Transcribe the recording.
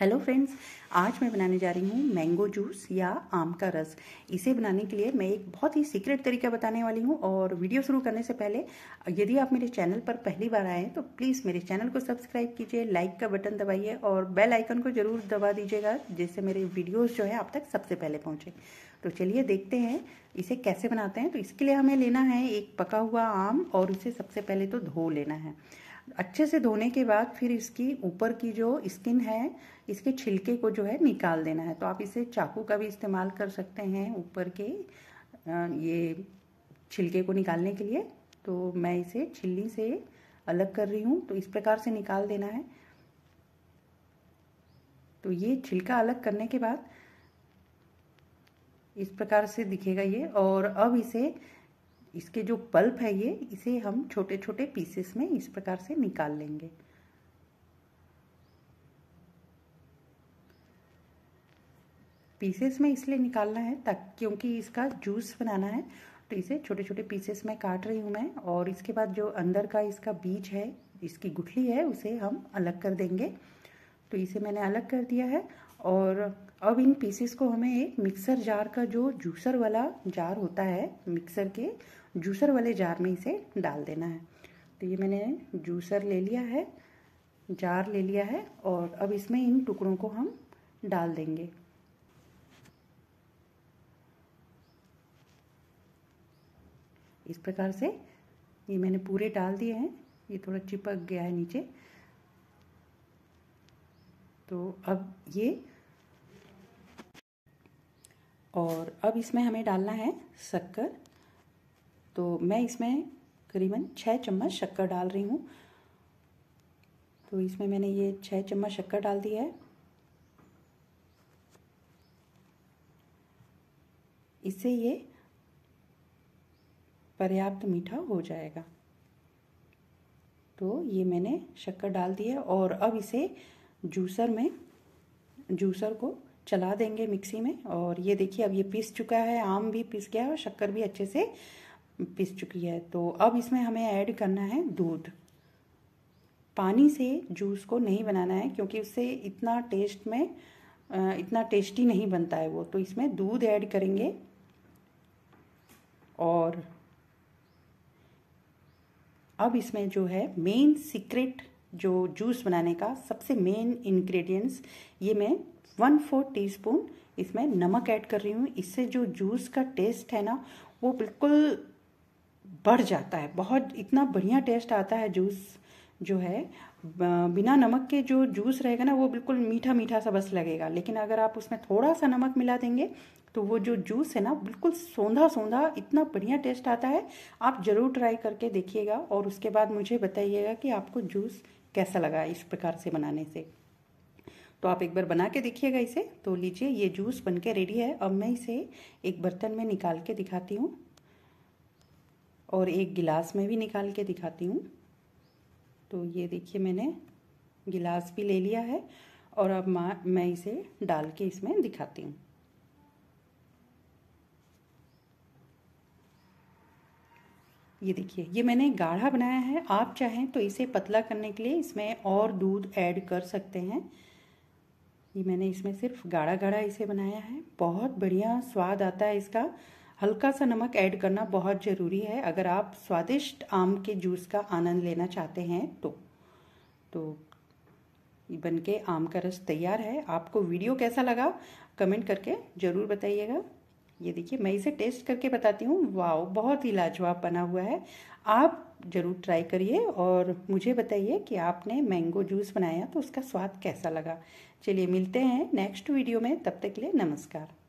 hello friends आज मैं बनाने जा रही हूँ मैंगो जूस या आम का रस इसे बनाने के लिए मैं एक बहुत ही सीक्रेट तरीका बताने वाली हूँ और वीडियो शुरू करने से पहले यदि आप मेरे चैनल पर पहली बार आए हैं तो प्लीज़ मेरे चैनल को सब्सक्राइब कीजिए लाइक का बटन दबाइए और बेल आइकन को ज़रूर दबा दीजिएगा जिससे मेरे वीडियोज़ जो है आप तक सबसे पहले पहुँचे तो चलिए देखते हैं इसे कैसे बनाते हैं तो इसके लिए हमें लेना है एक पका हुआ आम और उसे सबसे पहले तो धो लेना है अच्छे से धोने के बाद फिर इसकी ऊपर की जो स्किन है इसके छिलके को जो है निकाल देना है तो आप इसे चाकू का भी इस्तेमाल कर सकते हैं ऊपर के ये छिलके को निकालने के लिए तो मैं इसे छिल्ली से अलग कर रही हूँ तो इस प्रकार से निकाल देना है तो ये छिलका अलग करने के बाद इस प्रकार से दिखेगा ये और अब इसे इसके जो पल्प है ये इसे हम छोटे छोटे पीसेस में इस प्रकार से निकाल लेंगे पीसेस में इसलिए निकालना है तक क्योंकि इसका जूस बनाना है तो इसे छोटे छोटे पीसेस में काट रही हूँ मैं और इसके बाद जो अंदर का इसका बीज है इसकी गुठली है उसे हम अलग कर देंगे तो इसे मैंने अलग कर दिया है और अब इन पीसेस को हमें एक मिक्सर जार का जो जूसर वाला जार होता है मिक्सर के जूसर वाले जार में इसे डाल देना है तो ये मैंने जूसर ले लिया है जार ले लिया है और अब इसमें इन टुकड़ों को हम डाल देंगे इस प्रकार से ये मैंने पूरे डाल दिए हैं ये थोड़ा चिपक गया है नीचे तो अब ये और अब इसमें हमें डालना है शक्कर तो मैं इसमें करीबन छः चम्मच शक्कर डाल रही हूँ तो इसमें मैंने ये छः चम्मच शक्कर डाल दी है इससे ये पर्याप्त मीठा हो जाएगा तो ये मैंने शक्कर डाल दी है और अब इसे जूसर में जूसर को चला देंगे मिक्सी में और ये देखिए अब ये पीस चुका है आम भी पीस गया है और शक्कर भी अच्छे से पीस चुकी है तो अब इसमें हमें ऐड करना है दूध पानी से जूस को नहीं बनाना है क्योंकि उससे इतना टेस्ट में इतना टेस्टी नहीं बनता है वो तो इसमें दूध ऐड करेंगे और अब इसमें जो है मेन सीक्रेट जो जूस बनाने का सबसे मेन इंग्रेडिएंट्स ये मैं वन फोर टीस्पून इसमें नमक ऐड कर रही हूँ इससे जो जूस का टेस्ट है ना वो बिल्कुल बढ़ जाता है बहुत इतना बढ़िया टेस्ट आता है जूस जो है बिना नमक के जो जूस रहेगा ना वो बिल्कुल मीठा मीठा सा बस लगेगा लेकिन अगर आप उसमें थोड़ा सा नमक मिला देंगे तो वो जो जूस है ना बिल्कुल सौंधा सौंधा इतना बढ़िया टेस्ट आता है आप ज़रूर ट्राई करके देखिएगा और उसके बाद मुझे बताइएगा कि आपको जूस कैसा लगा इस प्रकार से बनाने से तो आप एक बार बना के देखिएगा इसे तो लीजिए ये जूस बन के रेडी है अब मैं इसे एक बर्तन में निकाल के दिखाती हूँ और एक गिलास में भी निकाल के दिखाती हूँ तो ये देखिए मैंने गिलास भी ले लिया है और अब मैं इसे डाल के इसमें दिखाती हूँ ये देखिए ये मैंने गाढ़ा बनाया है आप चाहें तो इसे पतला करने के लिए इसमें और दूध ऐड कर सकते हैं ये मैंने इसमें सिर्फ गाढ़ा गाढ़ा इसे बनाया है बहुत बढ़िया स्वाद आता है इसका हल्का सा नमक ऐड करना बहुत ज़रूरी है अगर आप स्वादिष्ट आम के जूस का आनंद लेना चाहते हैं तो तो बन के आम का रस तैयार है आपको वीडियो कैसा लगा कमेंट करके ज़रूर बताइएगा ये देखिए मैं इसे टेस्ट करके बताती हूँ वाओ बहुत ही लाजवाब बना हुआ है आप ज़रूर ट्राई करिए और मुझे बताइए कि आपने मैंगो जूस बनाया तो उसका स्वाद कैसा लगा चलिए मिलते हैं नेक्स्ट वीडियो में तब तक के लिए नमस्कार